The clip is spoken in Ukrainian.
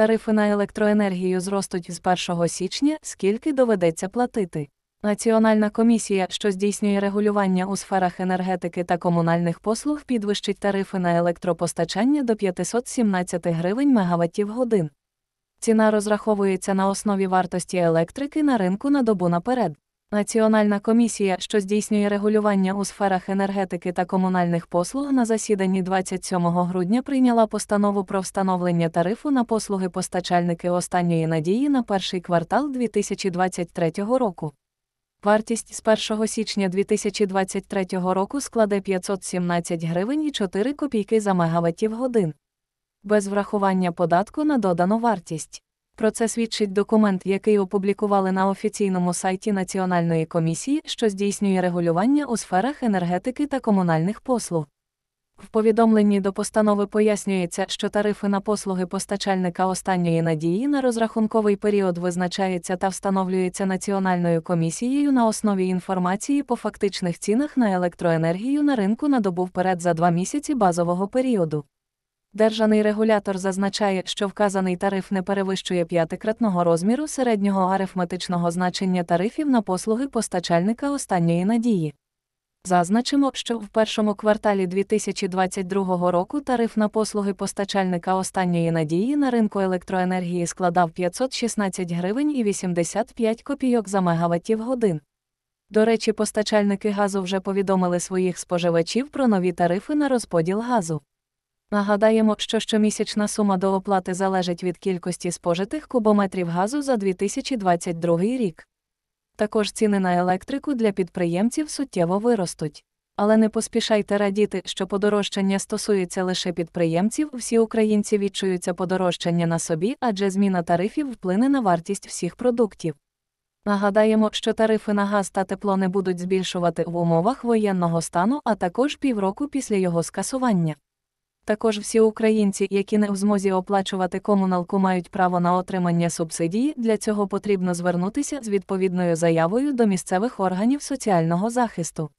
Тарифи на електроенергію зростуть з 1 січня, скільки доведеться платити. Національна комісія, що здійснює регулювання у сферах енергетики та комунальних послуг, підвищить тарифи на електропостачання до 517 гривень мегаваттів годин. Ціна розраховується на основі вартості електрики на ринку на добу наперед. Національна комісія, що здійснює регулювання у сферах енергетики та комунальних послуг, на засіданні 27 грудня прийняла постанову про встановлення тарифу на послуги постачальники останньої надії на перший квартал 2023 року. Вартість з 1 січня 2023 року складе 517 гривень і 4 копійки за мегаваттів годин, без врахування податку на додану вартість. Про це свідчить документ, який опублікували на офіційному сайті Національної комісії, що здійснює регулювання у сферах енергетики та комунальних послуг. В повідомленні до постанови пояснюється, що тарифи на послуги постачальника останньої надії на розрахунковий період визначається та встановлюється Національною комісією на основі інформації по фактичних цінах на електроенергію на ринку на добу вперед за два місяці базового періоду. Держаний регулятор зазначає, що вказаний тариф не перевищує п'ятикратного розміру середнього арифметичного значення тарифів на послуги постачальника останньої надії. Зазначимо, що в першому кварталі 2022 року тариф на послуги постачальника останньої надії на ринку електроенергії складав 516 гривень і 85 копійок за мегаваттів годин. До речі, постачальники газу вже повідомили своїх споживачів про нові тарифи на розподіл газу. Нагадаємо, що щомісячна сума до оплати залежить від кількості спожитих кубометрів газу за 2022 рік. Також ціни на електрику для підприємців суттєво виростуть. Але не поспішайте радіти, що подорожчання стосується лише підприємців, всі українці відчуються подорожчання на собі, адже зміна тарифів вплине на вартість всіх продуктів. Нагадаємо, що тарифи на газ та тепло не будуть збільшувати в умовах воєнного стану, а також півроку після його скасування. Також всі українці, які не в змозі оплачувати комуналку, мають право на отримання субсидії. Для цього потрібно звернутися з відповідною заявою до місцевих органів соціального захисту.